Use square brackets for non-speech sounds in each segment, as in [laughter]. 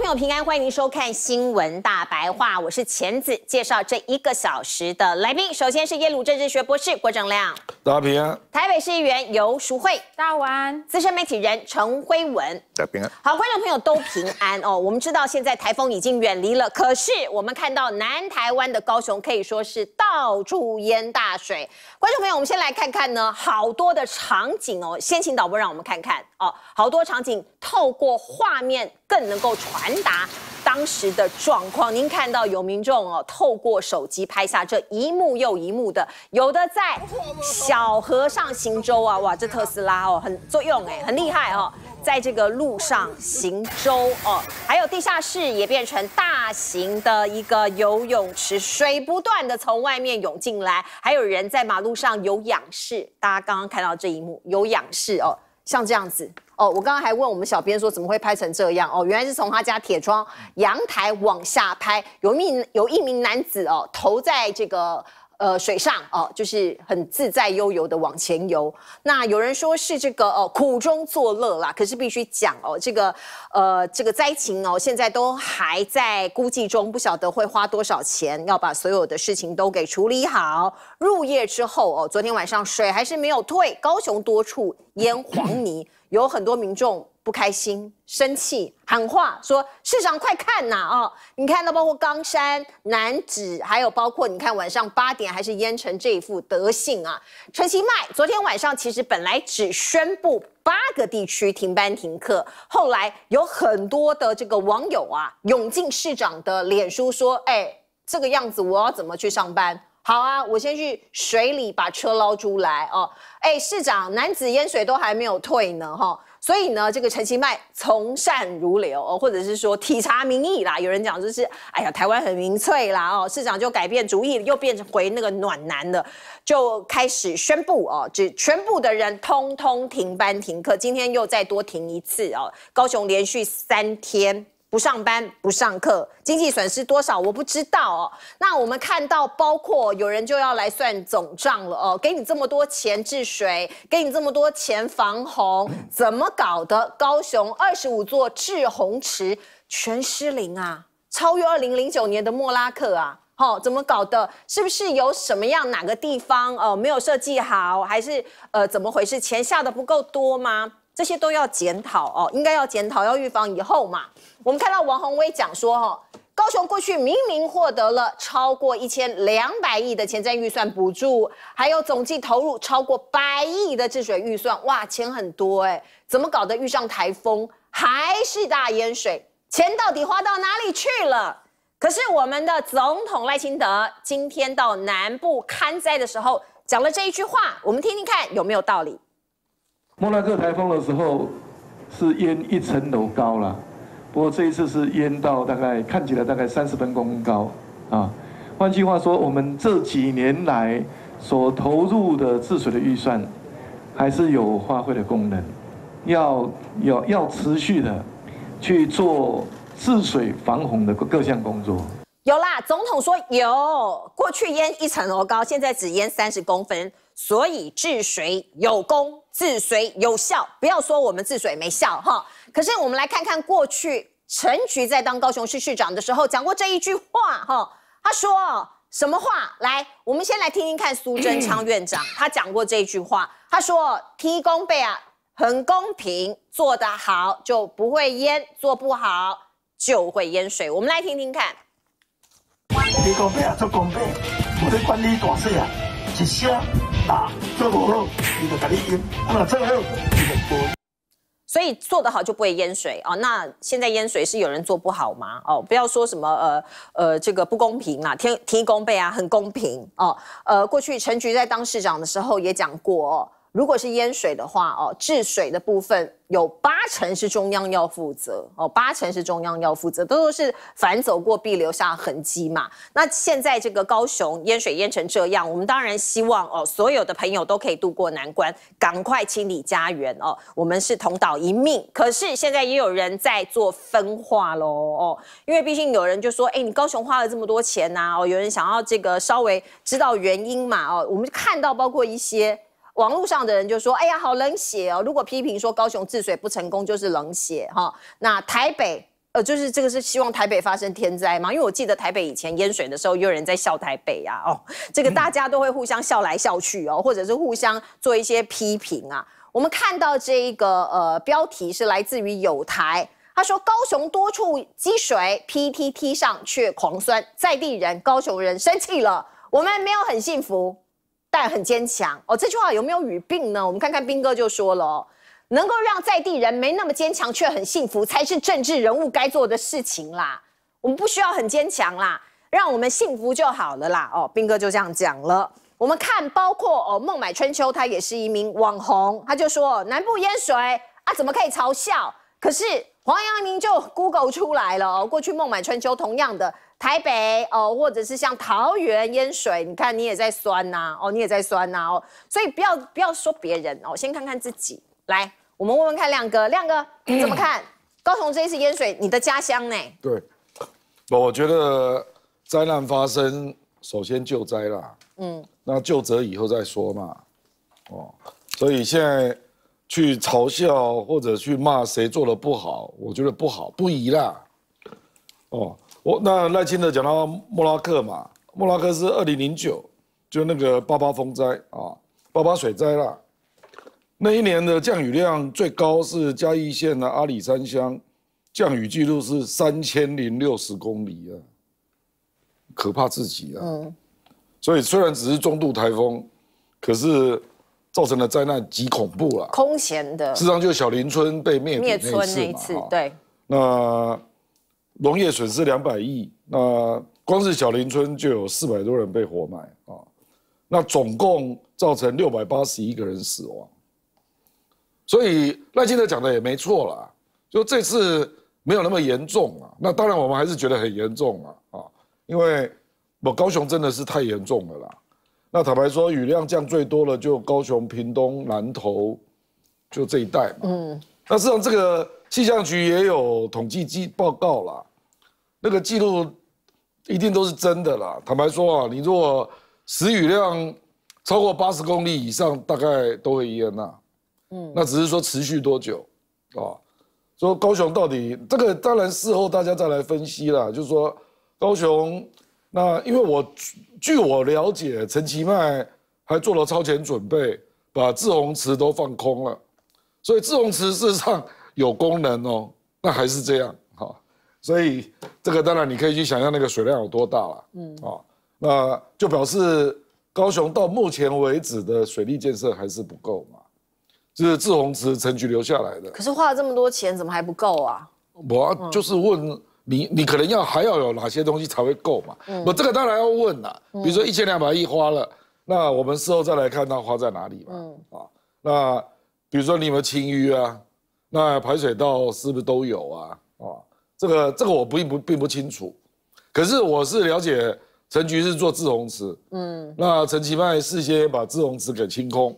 朋友平安，欢迎您收看《新闻大白话》，我是钱子，介绍这一个小时的来宾。首先是耶鲁政治学博士郭正亮，大家平安；台北市议员游淑慧，大平安；资深媒体人陈辉文，大平安。好，观众朋友都平安哦。我们知道现在台风已经远离了，可是我们看到南台湾的高雄可以说是到处淹大水。观众朋友，我们先来看看呢，好多的场景哦。先请导播让我们看看哦，好多场景透过画面。更能够传达当时的状况。您看到有民众哦，透过手机拍下这一幕又一幕的，有的在小河上行舟啊，哇，这特斯拉哦，很作用哎，很厉害哦，在这个路上行舟哦，还有地下室也变成大型的一个游泳池，水不断的从外面涌进来，还有人在马路上有仰视，大家刚刚看到这一幕有仰视哦。像这样子哦，我刚刚还问我们小编说怎么会拍成这样哦，原来是从他家铁窗阳台往下拍，有一有一名男子哦，头在这个。呃，水上哦，就是很自在悠游的往前游。那有人说是这个呃苦中作乐啦，可是必须讲哦，这个呃这个灾情哦，现在都还在估计中，不晓得会花多少钱要把所有的事情都给处理好。入夜之后哦，昨天晚上水还是没有退，高雄多处淹黄泥，有很多民众。不开心、生气、喊话，说市长快看呐！哦，你看到包括冈山、南子，还有包括你看晚上八点还是淹成这一副德性啊！陈其迈昨天晚上其实本来只宣布八个地区停班停课，后来有很多的这个网友啊涌进市长的脸书说：“哎，这个样子我要怎么去上班？好啊，我先去水里把车捞出来哦。”哎，市长，南子淹水都还没有退呢，哈。所以呢，这个陈其迈从善如流，或者是说体察民意啦。有人讲就是，哎呀，台湾很民粹啦，哦，市长就改变主意，又变成回那个暖男了，就开始宣布哦，这全部的人通通停班停课，今天又再多停一次哦，高雄连续三天。不上班，不上课，经济损失多少我不知道哦。那我们看到，包括有人就要来算总账了哦。给你这么多钱治水，给你这么多钱防洪，怎么搞的？高雄二十五座滞洪池全失灵啊，超越二零零九年的莫拉克啊，好，怎么搞的？是不是有什么样哪个地方呃没有设计好，还是呃怎么回事？钱下的不够多吗？这些都要检讨哦，应该要检讨，要预防以后嘛。我们看到王宏威讲说，哈，高雄过去明明获得了超过一千两百亿的前瞻预算补助，还有总计投入超过百亿的治水预算，哇，钱很多哎，怎么搞得遇上台风还是大淹水？钱到底花到哪里去了？可是我们的总统赖清德今天到南部看灾的时候，讲了这一句话，我们听听看有没有道理。莫拉克台风的时候是淹一层楼高了，不过这一次是淹到大概看起来大概三十公分高啊。换句话说，我们这几年来所投入的治水的预算还是有发挥的功能，要要要持续的去做治水防洪的各项工作。有啦，总统说有，过去淹一层楼高，现在只淹三十公分，所以治水有功。治水有效，不要说我们治水没效哈。可是我们来看看过去陈菊在当高雄市市长的时候讲过这一句话哈。他说什么话？来，我们先来听听看苏贞昌院长 [laughs] 他讲过这一句话。他说提供备啊很公平，做得好就不会淹，做不好就会淹水。我们来听听看。提供备啊做公备，我的管理大事啊，一下。所以做得好就不会淹水哦。那现在淹水是有人做不好吗？哦，不要说什么呃呃这个不公平啊，提提供被啊很公平哦。呃，过去陈局在当市长的时候也讲过。如果是淹水的话，哦，治水的部分有八成是中央要负责，哦，八成是中央要负责，都是反走过必留下痕迹嘛。那现在这个高雄淹水淹成这样，我们当然希望哦，所有的朋友都可以渡过难关，赶快清理家园哦。我们是同岛一命，可是现在也有人在做分化喽，哦，因为毕竟有人就说，哎，你高雄花了这么多钱呐，哦，有人想要这个稍微知道原因嘛，哦，我们看到包括一些。网络上的人就说：“哎呀，好冷血哦！如果批评说高雄治水不成功，就是冷血哈。那台北，呃，就是这个是希望台北发生天灾吗？因为我记得台北以前淹水的时候，有人在笑台北啊，哦，这个大家都会互相笑来笑去哦，或者是互相做一些批评啊。我们看到这一个呃标题是来自于友台，他说高雄多处积水，PTT 上却狂酸在地人，高雄人生气了，我们没有很幸福。”但很坚强哦，这句话有没有语病呢？我们看看兵哥就说了哦，能够让在地人没那么坚强却很幸福，才是政治人物该做的事情啦。我们不需要很坚强啦，让我们幸福就好了啦。哦，兵哥就这样讲了。我们看，包括哦，孟买春秋他也是一名网红，他就说南部淹水啊，怎么可以嘲笑？可是黄阳明就 Google 出来了哦，过去孟买春秋同样的。台北哦，或者是像桃园淹水，你看你也在酸呐哦，你也在酸呐哦，所以不要不要说别人哦，先看看自己。来，我们问问看亮哥，亮哥你怎么看？高雄这次淹水，你的家乡呢？对，我我觉得灾难发生，首先救灾啦，嗯，那救则以后再说嘛。哦，所以现在去嘲笑或者去骂谁做的不好，我觉得不好不宜啦。哦。那赖清德讲到莫拉克嘛，莫拉克是二零零九，就那个八八风灾啊，八八水灾啦，那一年的降雨量最高是嘉义县的阿里山乡，降雨记录是三千零六十公里啊，可怕至极啊。嗯，所以虽然只是中度台风，可是造成的灾难极恐怖了。空前的，事实上就小林村被灭灭村那一次，对。那农业损失两百亿，那光是小林村就有四百多人被活埋啊，那总共造成六百八十一个人死亡，所以赖清德讲的也没错啦，就这次没有那么严重啊。那当然我们还是觉得很严重啊，因为我高雄真的是太严重了啦，那坦白说雨量降最多了，就高雄、屏东、南投就这一带嘛，嗯，那事实上这个气象局也有统计机报告了。那个记录一定都是真的啦。坦白说啊，你如果时雨量超过八十公里以上，大概都会淹呐。嗯，那只是说持续多久，啊？说高雄到底这个，当然事后大家再来分析啦。就是说高雄，那因为我据我了解，陈其迈还做了超前准备，把志洪池都放空了。所以志洪池事实上有功能哦，那还是这样。所以这个当然你可以去想象那个水量有多大了。嗯啊，那就表示高雄到目前为止的水利建设还是不够嘛，就是志宏池、陈局留下来的。可是花了这么多钱，怎么还不够啊？我就是问你，你可能要还要有哪些东西才会够嘛？我这个当然要问啦。比如说一千两百亿花了，那我们事后再来看它花在哪里嘛。嗯啊，那比如说你有没有清淤啊？那排水道是不是都有啊？啊？这个这个我不不并不清楚，可是我是了解陈局是做智鸿池，嗯，那陈其迈事先把智鸿池给清空，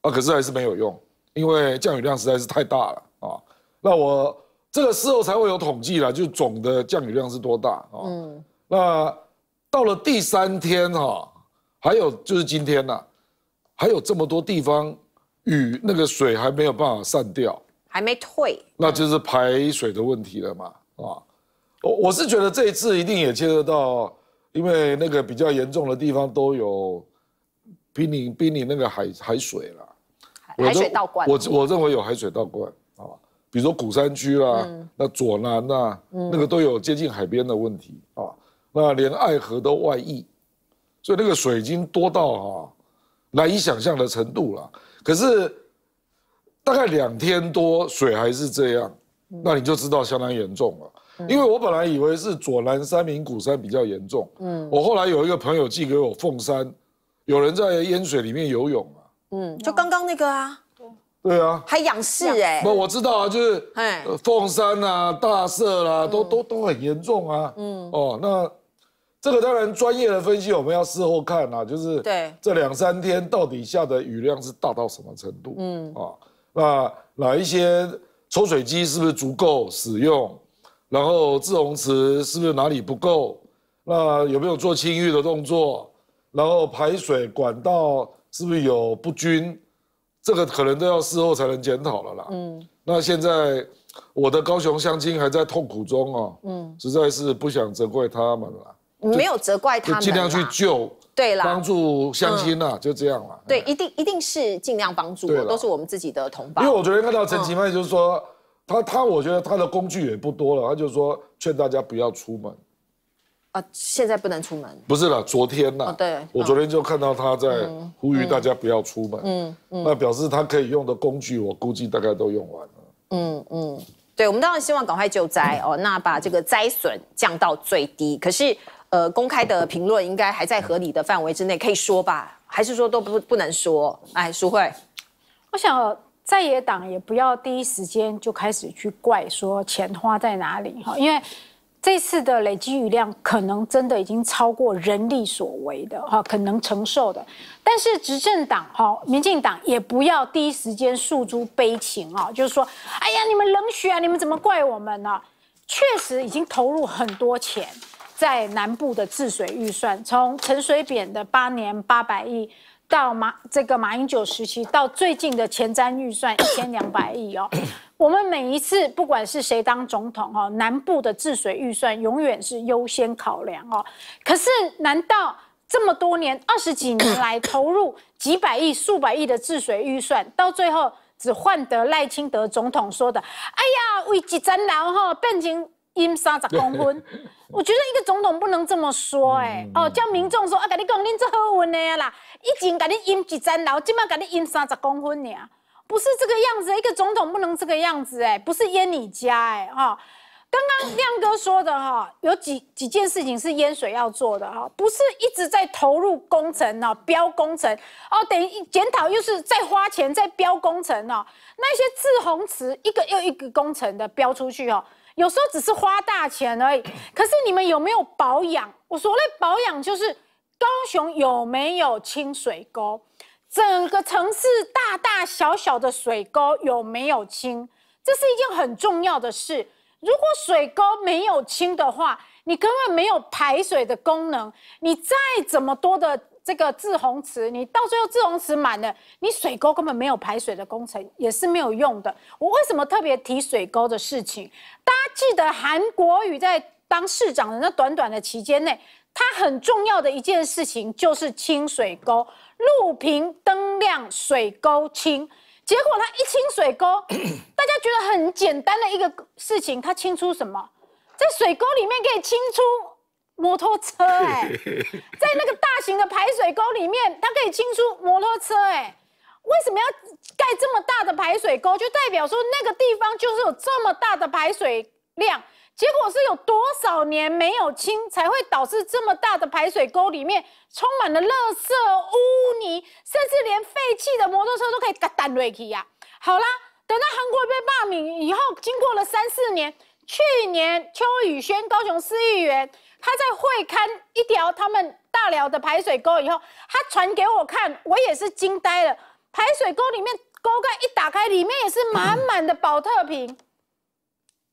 啊，可是还是没有用，因为降雨量实在是太大了啊。那我这个事后才会有统计了，就总的降雨量是多大啊？嗯，那到了第三天哈，还有就是今天呢，还有这么多地方雨那个水还没有办法散掉。还没退，那就是排水的问题了嘛啊！我我是觉得这一次一定也牵涉到，因为那个比较严重的地方都有濒临濒临那个海海水了，海水倒灌。我我认为有海水倒灌啊，比如说鼓山区啦，那左南呐，那个都有接近海边的问题啊。那连爱河都外溢，所以那个水已经多到啊难以想象的程度了。可是。大概两天多，水还是这样，那你就知道相当严重了。因为我本来以为是左南山、明古山比较严重，嗯，我后来有一个朋友寄给我凤山，有人在淹水里面游泳啊，嗯，就刚刚那个啊，对啊，还仰视哎，不，我知道啊，就是凤山啊、大社啦，都都都很严重啊，嗯，哦，那这个当然专业的分析我们要事后看啊，就是对这两三天到底下的雨量是大到什么程度，嗯啊。那哪一些抽水机是不是足够使用？然后自容池是不是哪里不够？那有没有做清淤的动作？然后排水管道是不是有不均？这个可能都要事后才能检讨了啦。嗯。那现在我的高雄乡亲还在痛苦中哦。嗯。实在是不想责怪他们了。没有责怪他们，尽量去救。对啦，帮助乡亲呐，就这样了。对，一定一定是尽量帮助，都是我们自己的同胞。因为昨天看到陈其迈，就是说他他，我觉得他的工具也不多了。他就说劝大家不要出门。啊，现在不能出门。不是啦，昨天呐，我昨天就看到他在呼吁大家不要出门。嗯嗯。那表示他可以用的工具，我估计大概都用完了。嗯嗯，对我们当然希望赶快救灾哦，那把这个灾损降到最低。可是。呃，公开的评论应该还在合理的范围之内，可以说吧？还是说都不不能说？哎，淑慧，我想在野党也不要第一时间就开始去怪说钱花在哪里哈，因为这次的累积雨量可能真的已经超过人力所为的哈，可能承受的。但是执政党哈，民进党也不要第一时间诉诸悲情啊，就是说，哎呀，你们冷血啊，你们怎么怪我们呢？确实已经投入很多钱。在南部的治水预算，从陈水扁的八年八百亿，到马这个马英九时期，到最近的前瞻预算一千两百亿哦。[clears throat] 我们每一次不管是谁当总统哦，南部的治水预算永远是优先考量哦。可是，难道这么多年二十几年来投入几百亿、数百亿的治水预算，到最后只换得赖清德总统说的“哎呀，为几针难哈变成淹三十公分，[laughs] 我觉得一个总统不能这么说，哎，哦，叫民众说啊，跟你讲恁这好运的啦，以前跟你淹一层楼，今嘛跟你淹三十公分呢，不是这个样子，一个总统不能这个样子，哎，不是淹你家，哎，哈，刚刚亮哥说的哈，有几几件事情是淹水要做的哈，不是一直在投入工程哦，标工程哦，等于检讨又是在花钱在标工程哦，那些治洪池一个又一个工程的标出去哦。有时候只是花大钱而已，可是你们有没有保养？我所谓保养就是高雄有没有清水沟，整个城市大大小小的水沟有没有清？这是一件很重要的事。如果水沟没有清的话，你根本没有排水的功能，你再怎么多的。这个滞洪池，你到最后滞洪池满了，你水沟根本没有排水的工程，也是没有用的。我为什么特别提水沟的事情？大家记得韩国瑜在当市长的那短短的期间内，他很重要的一件事情就是清水沟，路平灯亮，水沟清。结果他一清水沟，[coughs] 大家觉得很简单的一个事情，他清出什么？在水沟里面可以清出。摩托车哎，[laughs] 在那个大型的排水沟里面，它可以清出摩托车哎。为什么要盖这么大的排水沟？就代表说那个地方就是有这么大的排水量。结果是有多少年没有清，才会导致这么大的排水沟里面充满了垃圾污泥，甚至连废弃的摩托车都可以嘎弹出去呀。好啦，等到韩国被罢免以后，经过了三四年。去年邱宇轩高雄市议员，他在会刊一条他们大寮的排水沟以后，他传给我看，我也是惊呆了。排水沟里面沟盖一打开，里面也是满满的保特瓶，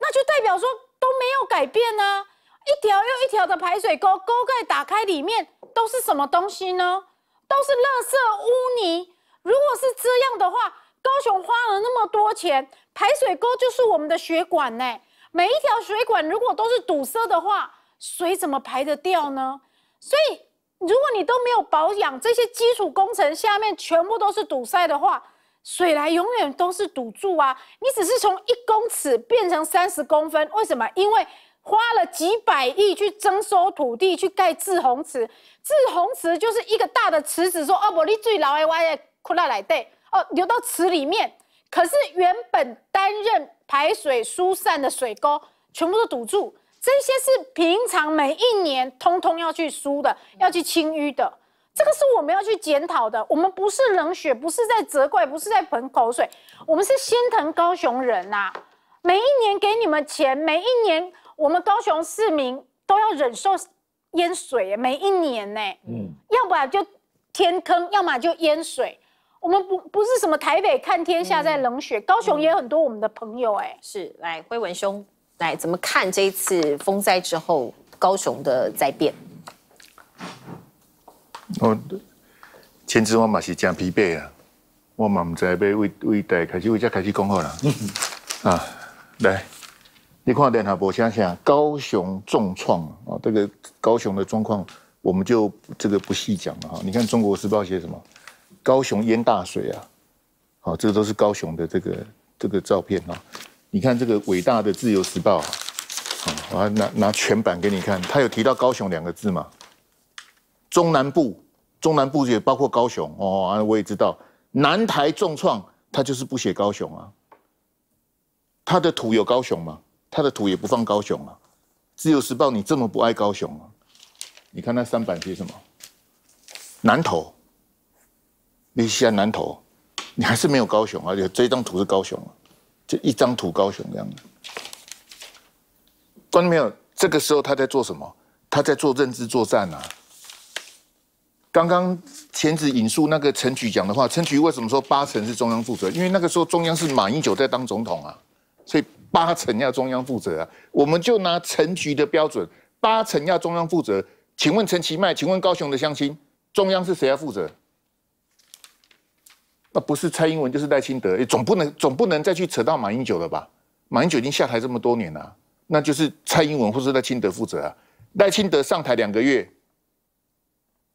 那就代表说都没有改变呢。一条又一条的排水沟，沟盖打开里面都是什么东西呢？都是垃圾污泥。如果是这样的话，高雄花了那么多钱，排水沟就是我们的血管呢。每一条水管如果都是堵塞的话，水怎么排得掉呢？所以如果你都没有保养这些基础工程，下面全部都是堵塞的话，水来永远都是堵住啊！你只是从一公尺变成三十公分，为什么？因为花了几百亿去征收土地去盖滞洪池，滞洪池就是一个大的池子，说哦，我立最老哎呀，哭了来对哦，流到池里面。可是原本担任排水疏散的水沟全部都堵住，这些是平常每一年通通要去疏的，要去清淤的。这个是我们要去检讨的。我们不是冷血，不是在责怪，不是在喷口水，我们是心疼高雄人呐。每一年给你们钱，每一年我们高雄市民都要忍受淹水每一年呢，嗯，要不然就填坑，要么就淹水。我们不不是什么台北看天下在冷血，高雄也有很多我们的朋友哎。是，来辉文兄来怎么看这一次风灾之后高雄的灾变？我千枝万马是真疲惫啊，我忙唔在，要为位台开始为这开始讲好啦。[laughs] 啊，来，你看电台播啥啥，高雄重创啊，这个高雄的状况我们就这个不细讲了哈。你看《中国时报》写什么？高雄淹大水啊！好，这个都是高雄的这个这个照片啊，你看这个伟大的《自由时报》，啊，我拿拿全版给你看，他有提到高雄两个字吗？中南部，中南部也包括高雄哦。啊，我也知道南台重创，他就是不写高雄啊。他的土有高雄吗？他的土也不放高雄啊。《自由时报》，你这么不爱高雄啊？你看那三版写什么？南投。你先南投，你还是没有高雄啊？有这张图是高雄啊，就一张图高雄这样的，看到没有？这个时候他在做什么？他在做认知作战啊！刚刚前子引述那个陈菊讲的话，陈菊为什么说八成是中央负责？因为那个时候中央是马英九在当总统啊，所以八成要中央负责。啊。我们就拿陈菊的标准，八成要中央负责。请问陈其迈？请问高雄的乡亲，中央是谁要负责？那不是蔡英文，就是赖清德，也总不能总不能再去扯到马英九了吧？马英九已经下台这么多年了，那就是蔡英文或是赖清德负责啊。赖清德上台两个月，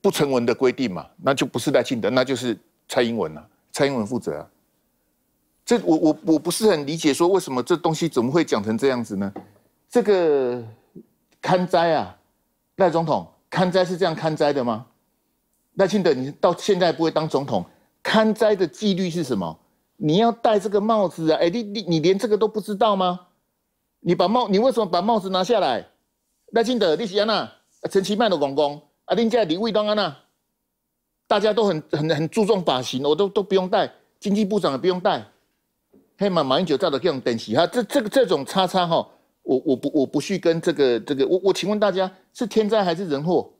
不成文的规定嘛，那就不是赖清德，那就是蔡英文了。蔡英文负责啊。这我我我不是很理解，说为什么这东西怎么会讲成这样子呢？这个看灾啊，赖总统看灾是这样看灾的吗？赖清德，你到现在不会当总统？堪灾的纪律是什么？你要戴这个帽子啊！哎，你你你连这个都不知道吗？你把帽，你为什么把帽子拿下来？赖清德、李奇安娜、陈其迈的公公啊，林佳李卫东安娜，大家都很很很注重发型，我都都不用戴，经济部长也不用戴。嘿嘛，马英九照的这种等级，哈，这这个这种叉叉哈，我我不我不去跟这个这个，我我请问大家是天灾还是人祸？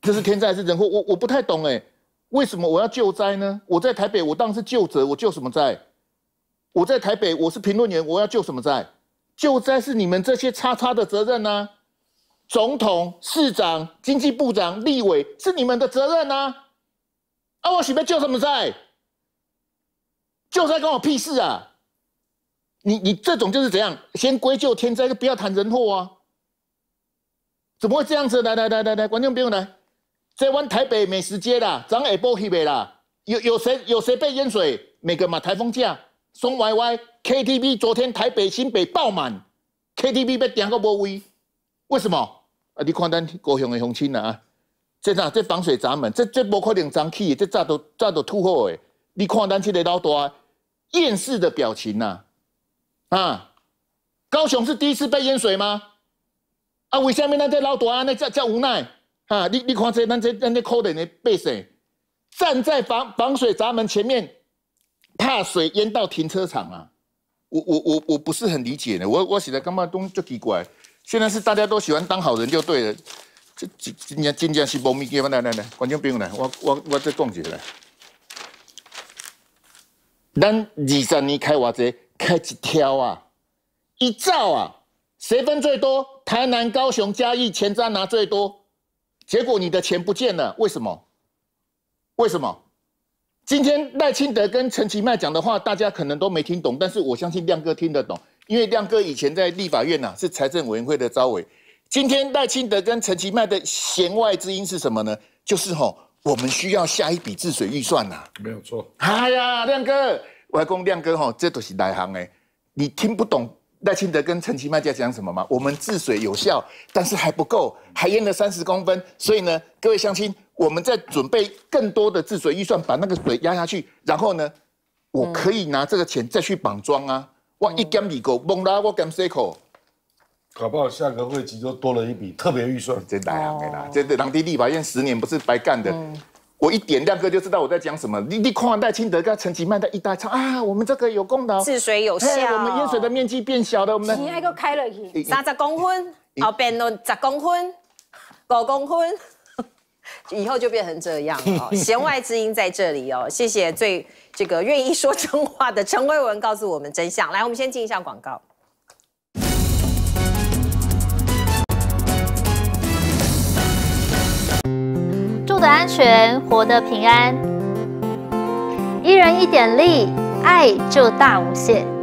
这是天灾还是人祸？我我不太懂哎。为什么我要救灾呢？我在台北，我当是救者，我救什么灾？我在台北，我是评论员，我要救什么灾？救灾是你们这些叉叉的责任呢？总统、市长、经济部长、立委是你们的责任呢？啊，我许没救什么灾？救灾关我屁事啊！你你这种就是怎样，先归咎天灾，就不要谈人祸啊！怎么会这样子？来来来来来，观众朋友来。在湾台北美食街啦，张下晡翕袂啦，有有谁有谁被淹水？每个嘛台风假，双歪歪 K T v 昨天台北新北爆满，K T v 被点个无位，为什么？啊，你看咱高雄的乡亲啊，这的，这防水闸门，这这无可能张起，这咋都咋都吐火诶！你看咱这个老大，厌世的表情呐，啊，高雄是第一次被淹水吗？啊，为什么咱这老大安尼这这无奈。啊！你你看这咱这这可怜的白色，站在防防水闸门前面，怕水淹到停车场啊？我我我我不是很理解呢。我我写的干嘛东就奇怪。现在是大家都喜欢当好人就对了。这今今年晋江是保密，来来来，观众朋友来，我我我再讲一个来。咱二十年开挖者开一条啊，一兆啊，谁分最多？台南、高雄、嘉义前瞻拿最多。结果你的钱不见了，为什么？为什么？今天赖清德跟陈其迈讲的话，大家可能都没听懂，但是我相信亮哥听得懂，因为亮哥以前在立法院呐是财政委员会的招委。今天赖清德跟陈其迈的弦外之音是什么呢？就是吼，我们需要下一笔治水预算呐。没有错。哎呀，亮哥，外公，亮哥吼，这都是内行哎？你听不懂。赖清德跟陈其迈在讲什么吗？我们治水有效，但是还不够，还淹了三十公分，所以呢，各位乡亲，我们在准备更多的治水预算，把那个水压下去，然后呢，我可以拿这个钱再去绑庄啊，哇，一 gam 里沟，啦，我 gam 口，搞不好下个会期就多了一笔特别预算，真的啊，真的，当弟弟法院十年不是白干的。我一点亮哥就知道我在讲什么。你你看完戴清德跟陈吉曼在一大吵啊，我们这个有功道，治水有效。我们淹水的面积变小了，我们。其他都开了去，三十公分，后边到十公分，五公分，[laughs] 以后就变成这样。哦，[laughs] 弦外之音在这里哦。谢谢最这个愿意说真话的陈慧文告诉我们真相。来，我们先进一下广告。安全，活得平安。一人一点力，爱就大无限。